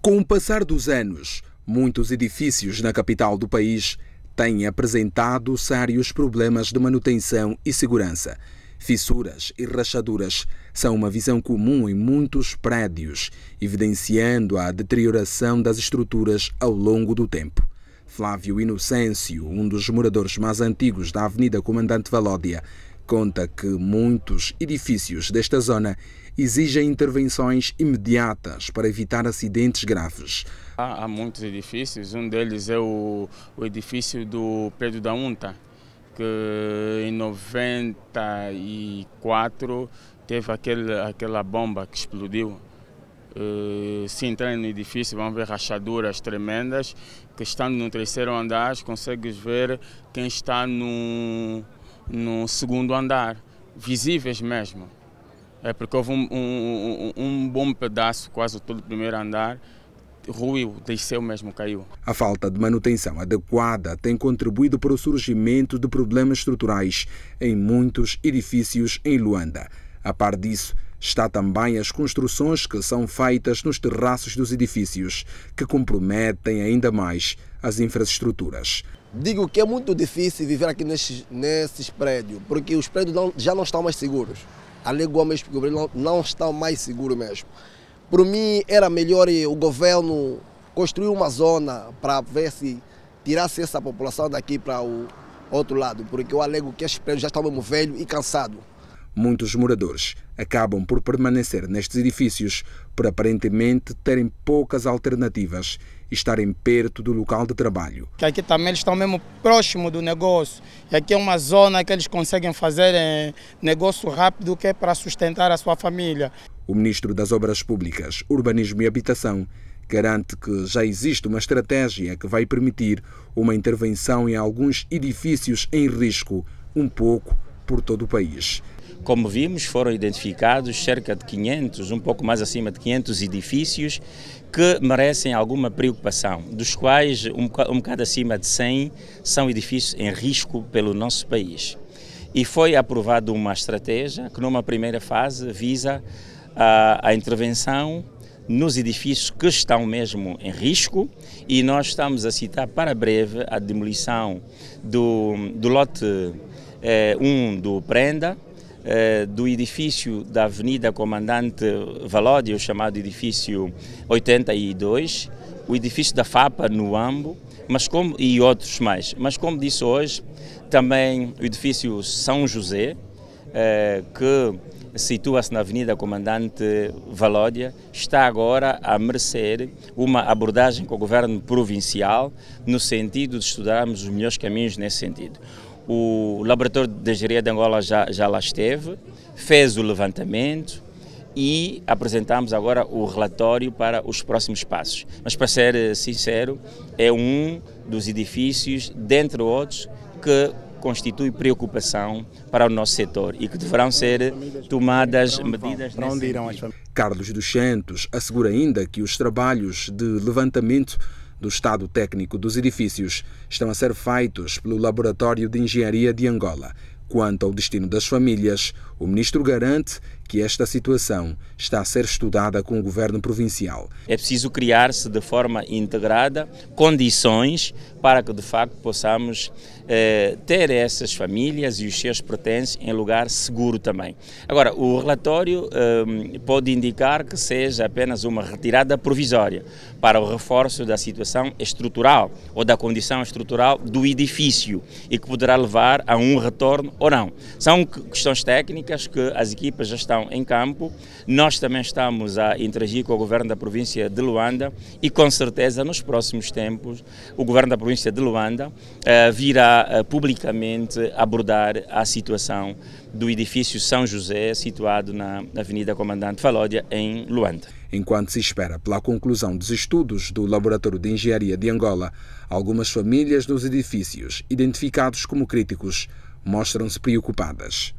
Com o passar dos anos, muitos edifícios na capital do país têm apresentado sérios problemas de manutenção e segurança. Fissuras e rachaduras são uma visão comum em muitos prédios, evidenciando a deterioração das estruturas ao longo do tempo. Flávio Inocêncio, um dos moradores mais antigos da Avenida Comandante Valódia, conta que muitos edifícios desta zona exigem intervenções imediatas para evitar acidentes graves. Há, há muitos edifícios, um deles é o, o edifício do Pedro da UNTA, que em 94 teve aquele, aquela bomba que explodiu. Uh, se entrarem no edifício vão ver rachaduras tremendas, que estando no terceiro andar consegues ver quem está no, no segundo andar, visíveis mesmo. É porque houve um, um, um, um bom pedaço, quase todo o primeiro andar, ruiu, desceu mesmo, caiu. A falta de manutenção adequada tem contribuído para o surgimento de problemas estruturais em muitos edifícios em Luanda. A par disso, Está também as construções que são feitas nos terraços dos edifícios, que comprometem ainda mais as infraestruturas. Digo que é muito difícil viver aqui nesses, nesses prédios, porque os prédios não, já não estão mais seguros. A mesmo que o não, não está mais seguro mesmo. Para mim, era melhor eh, o governo construir uma zona para ver se tirasse essa população daqui para o outro lado, porque eu alego que esses prédios já estão mesmo velhos e cansados. Muitos moradores acabam por permanecer nestes edifícios por aparentemente terem poucas alternativas e estarem perto do local de trabalho. aqui também eles estão mesmo próximo do negócio. E aqui é uma zona que eles conseguem fazer eh, negócio rápido que é para sustentar a sua família. O ministro das Obras Públicas, Urbanismo e Habitação garante que já existe uma estratégia que vai permitir uma intervenção em alguns edifícios em risco, um pouco por todo o país. Como vimos, foram identificados cerca de 500, um pouco mais acima de 500 edifícios que merecem alguma preocupação, dos quais um bocado, um bocado acima de 100 são edifícios em risco pelo nosso país. E foi aprovada uma estratégia que, numa primeira fase, visa a, ah, a intervenção nos edifícios que estão mesmo em risco e nós estamos a citar para breve a demolição do, do lote 1 eh, um do Prenda, eh, do edifício da Avenida Comandante Valódio, chamado edifício 82, o edifício da FAPA no Ambo, mas como, e outros mais. Mas como disse hoje, também o edifício São José, eh, que situa-se na Avenida Comandante Valódia, está agora a merecer uma abordagem com o governo provincial no sentido de estudarmos os melhores caminhos nesse sentido. O Laboratório de Engenharia de Angola já, já lá esteve, fez o levantamento e apresentamos agora o relatório para os próximos passos. Mas, para ser eh, sincero, é um dos edifícios, dentre outros, que constitui preocupação para o nosso setor e que deverão ser tomadas medidas. Não irão Carlos dos Santos assegura ainda que os trabalhos de levantamento do estado técnico dos edifícios estão a ser feitos pelo Laboratório de Engenharia de Angola. Quanto ao destino das famílias, o ministro garante que esta situação está a ser estudada com o governo provincial. É preciso criar-se de forma integrada condições para que de facto possamos eh, ter essas famílias e os seus pertences em lugar seguro também. Agora, o relatório eh, pode indicar que seja apenas uma retirada provisória para o reforço da situação estrutural ou da condição estrutural do edifício e que poderá levar a um retorno ou não. São questões técnicas que as equipas já estão estão em campo. Nós também estamos a interagir com o governo da província de Luanda e com certeza nos próximos tempos o governo da província de Luanda eh, virá eh, publicamente abordar a situação do edifício São José, situado na Avenida Comandante Falódia, em Luanda. Enquanto se espera pela conclusão dos estudos do Laboratório de Engenharia de Angola, algumas famílias dos edifícios, identificados como críticos, mostram-se preocupadas.